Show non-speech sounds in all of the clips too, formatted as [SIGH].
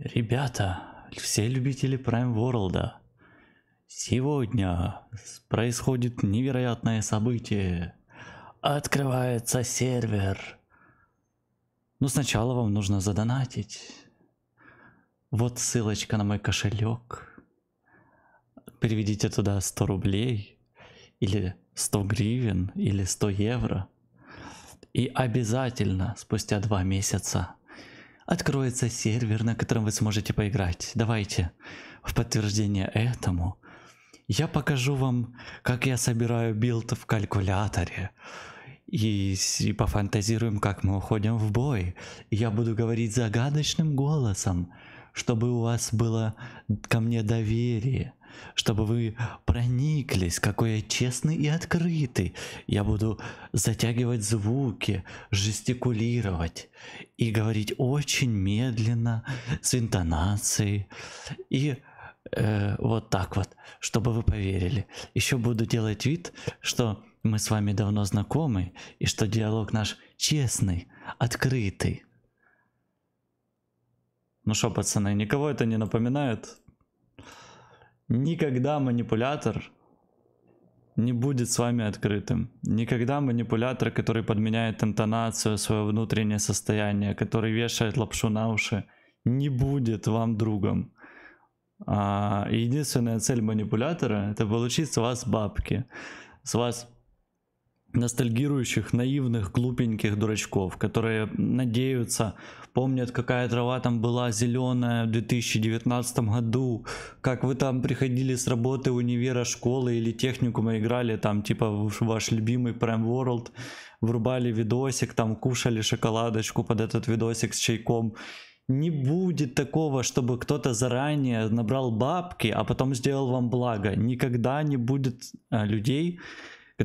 Ребята, все любители Prime World, сегодня происходит невероятное событие. Открывается сервер. Но сначала вам нужно задонатить. Вот ссылочка на мой кошелек. Переведите туда 100 рублей, или 100 гривен, или 100 евро. И обязательно спустя два месяца откроется сервер, на котором вы сможете поиграть. Давайте в подтверждение этому я покажу вам, как я собираю билд в калькуляторе. И, и пофантазируем, как мы уходим в бой. И я буду говорить загадочным голосом, чтобы у вас было ко мне доверие чтобы вы прониклись, какой я честный и открытый. Я буду затягивать звуки, жестикулировать и говорить очень медленно, с интонацией и э, вот так вот, чтобы вы поверили. Еще буду делать вид, что мы с вами давно знакомы и что диалог наш честный, открытый. Ну что, пацаны, никого это не напоминает? Никогда манипулятор не будет с вами открытым. Никогда манипулятор, который подменяет интонацию, свое внутреннее состояние, который вешает лапшу на уши, не будет вам другом. А единственная цель манипулятора — это получить с вас бабки, с вас ностальгирующих, наивных, глупеньких дурачков, которые надеются, помнят, какая трава там была зеленая в 2019 году, как вы там приходили с работы универа, школы или техникума, играли там типа ваш любимый Prime World, врубали видосик, там кушали шоколадочку под этот видосик с чайком, не будет такого, чтобы кто-то заранее набрал бабки, а потом сделал вам благо. Никогда не будет э, людей,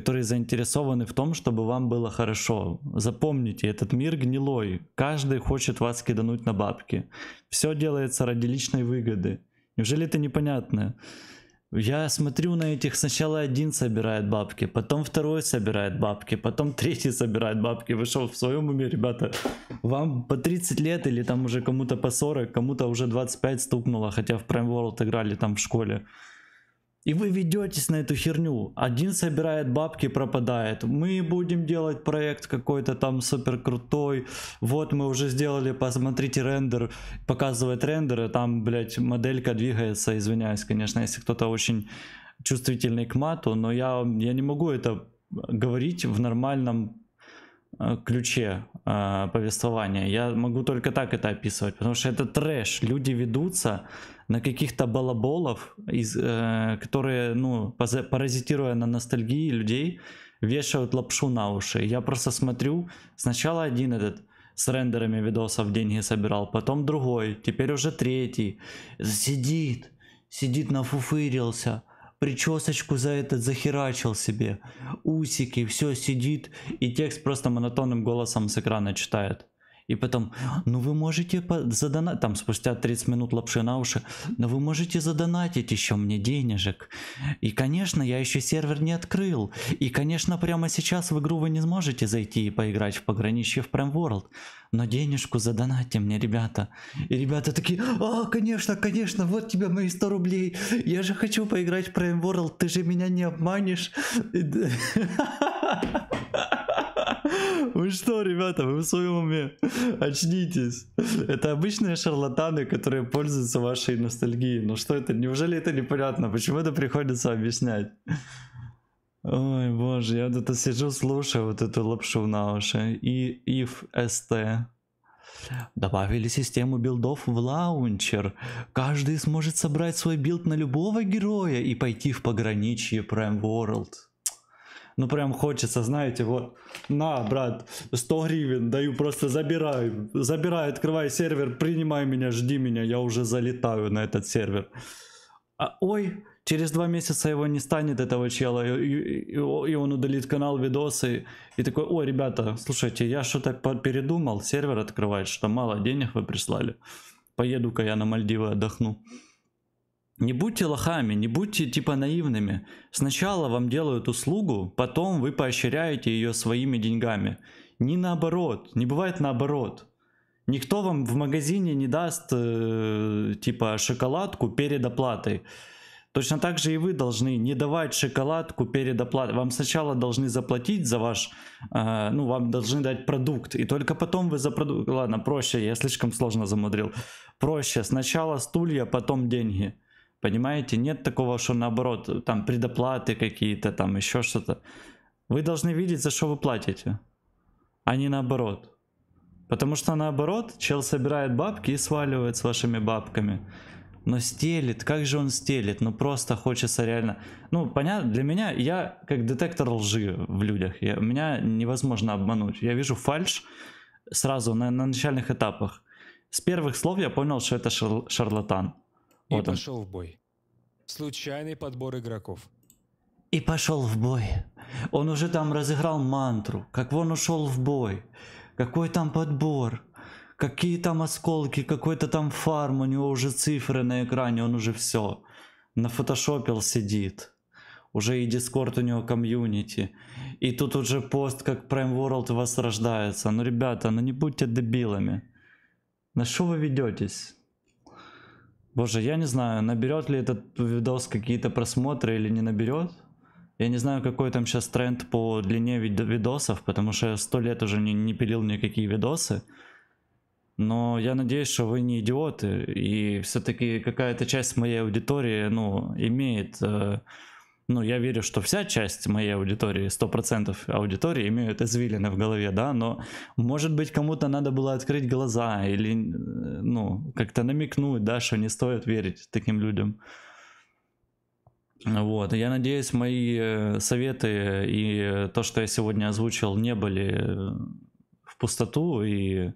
которые заинтересованы в том, чтобы вам было хорошо. Запомните, этот мир гнилой, каждый хочет вас кидануть на бабки. Все делается ради личной выгоды. Неужели это непонятно? Я смотрю на этих, сначала один собирает бабки, потом второй собирает бабки, потом третий собирает бабки. Вы что, в своем уме, ребята? Вам по 30 лет или там уже кому-то по 40, кому-то уже 25 стукнуло, хотя в Prime World играли там в школе. И вы ведетесь на эту херню. Один собирает бабки, пропадает. Мы будем делать проект какой-то там супер крутой. Вот мы уже сделали, посмотрите рендер. Показывает рендеры, там, блядь, моделька двигается. Извиняюсь, конечно, если кто-то очень чувствительный к мату, но я, я не могу это говорить в нормальном Э, ключе э, повествования. Я могу только так это описывать, потому что это трэш. Люди ведутся на каких-то балаболов, из, э, которые, ну, паразитируя на ностальгии людей, вешают лапшу на уши. Я просто смотрю, сначала один этот с рендерами видосов деньги собирал, потом другой, теперь уже третий. Сидит, сидит, нафуфырился – причесочку за этот захерачил себе, усики, все сидит и текст просто монотонным голосом с экрана читает. И потом, ну вы можете задонатить, там спустя 30 минут лапши на уши, но вы можете задонатить еще мне денежек. И, конечно, я еще сервер не открыл. И, конечно, прямо сейчас в игру вы не сможете зайти и поиграть в пограничье в Prime World. Но денежку задонатьте мне, ребята. И ребята такие, а, конечно, конечно, вот тебе мои 100 рублей. Я же хочу поиграть в Prime World, ты же меня не обманешь. [LAUGHS] Вы что, ребята, вы в своем уме? Очнитесь. Это обычные шарлатаны, которые пользуются вашей ностальгией. Но ну что это? Неужели это непонятно? Почему это приходится объяснять? Ой, боже, я вот это сижу, слушаю вот эту лапшу на уши. И if st. Добавили систему билдов в лаунчер. Каждый сможет собрать свой билд на любого героя и пойти в пограничье Prime World. Ну прям хочется, знаете, вот, на, брат, 100 гривен даю, просто забирай, забирай, открывай сервер, принимай меня, жди меня, я уже залетаю на этот сервер. А, ой, через два месяца его не станет, этого чела, и, и, и он удалит канал, видосы, и такой, ой, ребята, слушайте, я что-то передумал, сервер открывать, что мало денег вы прислали, поеду-ка я на Мальдивы отдохну. Не будьте лохами, не будьте типа наивными. Сначала вам делают услугу, потом вы поощряете ее своими деньгами. Не наоборот, не бывает наоборот. Никто вам в магазине не даст э, типа шоколадку перед оплатой. Точно так же и вы должны не давать шоколадку перед оплатой. Вам сначала должны заплатить за ваш, э, ну, вам должны дать продукт, и только потом вы за продукт... Ладно, проще, я слишком сложно замудрил. Проще, сначала стулья, потом деньги. Понимаете, нет такого, что наоборот, там предоплаты какие-то, там еще что-то. Вы должны видеть, за что вы платите, а не наоборот. Потому что наоборот, чел собирает бабки и сваливает с вашими бабками. Но стелит, как же он стелит, ну просто хочется реально. Ну, понятно, для меня, я как детектор лжи в людях, я, меня невозможно обмануть. Я вижу фальш сразу на, на начальных этапах. С первых слов я понял, что это шар, шарлатан. И вот пошел в бой. Случайный подбор игроков. И пошел в бой. Он уже там разыграл мантру, как он ушел в бой. Какой там подбор, какие там осколки, какой-то там фарм, у него уже цифры на экране, он уже все. На фотошопил сидит. Уже и дискорд у него комьюнити. И тут уже пост, как Prime World у вас рождается. Ну, ребята, ну не будьте дебилами. На что вы ведетесь? Боже, я не знаю, наберет ли этот видос какие-то просмотры или не наберет. Я не знаю, какой там сейчас тренд по длине видосов, потому что я сто лет уже не, не пилил никакие видосы. Но я надеюсь, что вы не идиоты, и все-таки какая-то часть моей аудитории, ну, имеет... Э, ну, я верю, что вся часть моей аудитории, 100% аудитории имеют извилины в голове, да, но, может быть, кому-то надо было открыть глаза или, ну, как-то намекнуть, да, что не стоит верить таким людям. Вот, я надеюсь, мои э, советы и то, что я сегодня озвучил, не были в пустоту и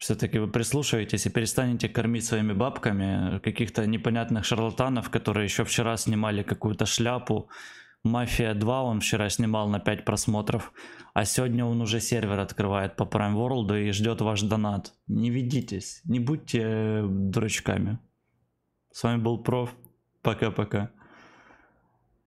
все-таки вы прислушаетесь и перестанете кормить своими бабками каких-то непонятных шарлатанов, которые еще вчера снимали какую-то шляпу. Мафия 2 он вчера снимал на 5 просмотров, а сегодня он уже сервер открывает по Prime World и ждет ваш донат. Не ведитесь, не будьте э, дурачками. С вами был Проф. Пока-пока.